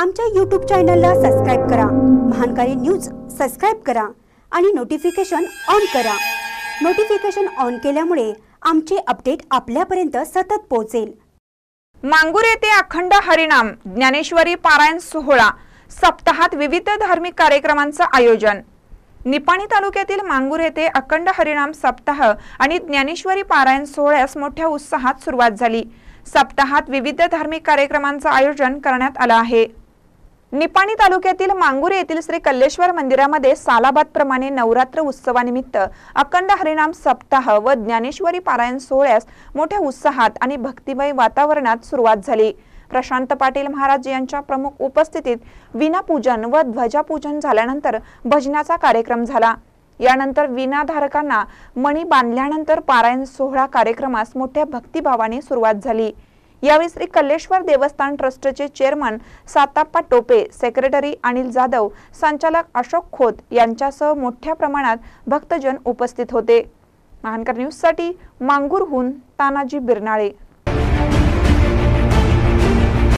आमच्या यूट्यूब चॅनलला सबस्क्राईब करा महानकारी न्यूज सबस्क्राईब करा आणि नोटिफिकेशन ऑन करा नोटिफिकेशन ऑन केल्यामुळे आमचे अपडेट आपल्यापर्यंत सतत पोहोचेल मांगूर येथे अखंड हरिनाम ज्ञानेश्वरी पारायण सोहळा सप्ताहात विविध धार्मिक कार्यक्रमांचं आयोजन निपाणी तालुक्यातील मांगूर येथे अखंड हरिनाम सप्ताह आणि ज्ञानेश्वरी पारायण सोहळ्यास मोठ्या उत्साहात सुरुवात झाली सप्ताहात विविध धार्मिक कार्यक्रमांचं आयोजन करण्यात आलं आहे निपाणी तालुक्यातील मांगुरे येथील श्री कल्लेश्वर मंदिरामध्ये प्रमाणे नवरात्र उत्सवानिमित्त अखंड हरिनाम सप्ताह व ज्ञानेश्वरी पारायण सोहळ्यास मोठ्या उत्साहात आणि भक्तिमय वातावरणात सुरुवात झाली प्रशांत पाटील महाराज यांच्या प्रमुख उपस्थितीत विनापूजन व ध्वजापूजन झाल्यानंतर भजनाचा कार्यक्रम झाला यानंतर विनाधारकांना मणी बांधल्यानंतर पारायण सोहळा कार्यक्रमास मोठ्या भक्तिभावाने सुरुवात झाली यावेळी श्री कल्लेश्वर देवस्थान ट्रस्टचे चेअरमन साताप्पा टोपे सेक्रेटरी अनिल जाधव संचालक अशोक खोत यांच्यासह मोठ्या प्रमाणात भक्तजन उपस्थित होते महानकर साठी मांगूरहून तानाजी बिरनाळे